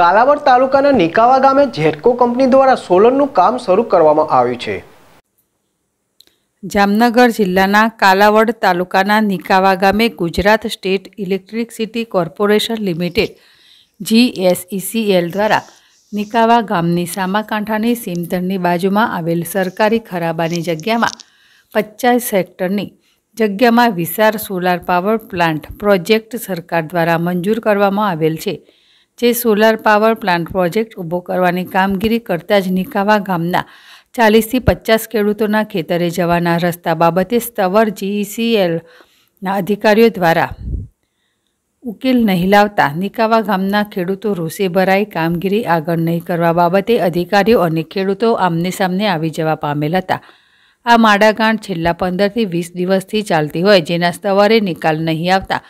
કાલાવડ તાલુકાના નિકાવા ગામે જેટકો કંપની દ્વારા સોલરનું કામ શરૂ કરવામાં આવ્યું છે જામનગર જિલ્લાના કાલાવડ તાલુકાના નિકાવા ગામે Gujarat state electricity corporation limited GSECL દ્વારા નિકાવા ગામની સામાકાંઠાની સીમતરની બાજુમાં આવેલ સરકારી ખરાબાની જગ્યામાં પચાસ સેક્ટરની જગ્યામાં વિસાર સોલાર પાવર પ્લાન્ટ પ્રોજેક્ટ સરકાર દ્વારા મંજૂર કરવામાં આવેલ છે જે સોલાર પાવર પ્લાન્ટ પ્રોજેક્ટ ઊભો કરવાની કામગીરી કરતા જ નિકાવા ગામના ચાલીસથી પચાસ ખેડૂતોના ખેતરે જવાના રસ્તા બાબતે સ્થવર જીઈસીએલના e અધિકારીઓ દ્વારા ઉકેલ નહીં લાવતા નિકાવા ગામના ખેડૂતો રોષે ભરાઈ કામગીરી આગળ નહીં કરવા બાબતે અધિકારીઓ અને ખેડૂતો આમને સામને આવી જવા પામેલ હતા આ માડાગાંઠ છેલ્લા પંદરથી વીસ દિવસથી ચાલતી હોય જેના સ્તવરે નિકાલ નહીં આવતા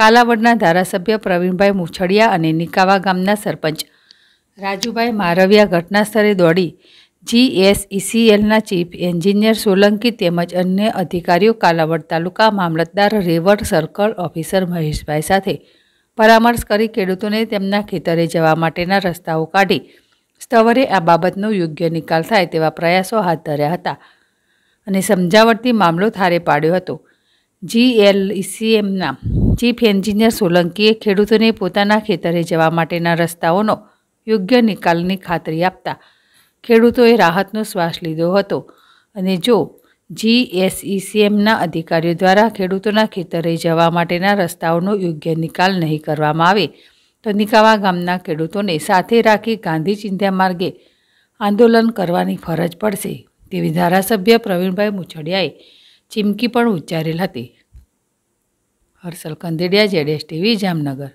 કાલાવડના ધારાસભ્ય પ્રવીણભાઈ મુછડિયા અને નિકાવા ગામના સરપંચ રાજુભાઈ મારવિયા ઘટના સ્થળે દોડી જીએસઈસીએલના ચીફ એન્જિનિયર સોલંકી તેમજ અન્ય અધિકારીઓ કાલાવડ તાલુકા મામલતદાર રેવર સર્કલ ઓફિસર મહેશભાઈ સાથે પરામર્શ કરી ખેડૂતોને તેમના ખેતરે જવા માટેના રસ્તાઓ કાઢી સ્થવરે આ બાબતનો યોગ્ય નિકાલ થાય તેવા પ્રયાસો હાથ ધર્યા હતા અને સમજાવટથી મામલો થારે પાડ્યો હતો જીએલઈસીએમના ચીફ એન્જિનિયર સોલંકીએ ખેડૂતોને પોતાના ખેતરે જવા માટેના રસ્તાઓનો યોગ્ય નિકાલની ખાતરી આપતા ખેડૂતોએ રાહતનો શ્વાસ લીધો હતો અને જો જીએસઈસીએમના અધિકારીઓ દ્વારા ખેડૂતોના ખેતરે જવા માટેના રસ્તાઓનો યોગ્ય નિકાલ નહીં કરવામાં આવે તો નિકાવા ગામના ખેડૂતોને સાથે રાખી ગાંધી ચિંધ્યા માર્ગે આંદોલન કરવાની ફરજ પડશે તેવી ધારાસભ્ય પ્રવીણભાઈ મુછડિયાએ ચીમકી પણ ઉચ્ચારેલ હતી હર્ષલ કંદેડિયા જેડેસ ટીવી જામનગર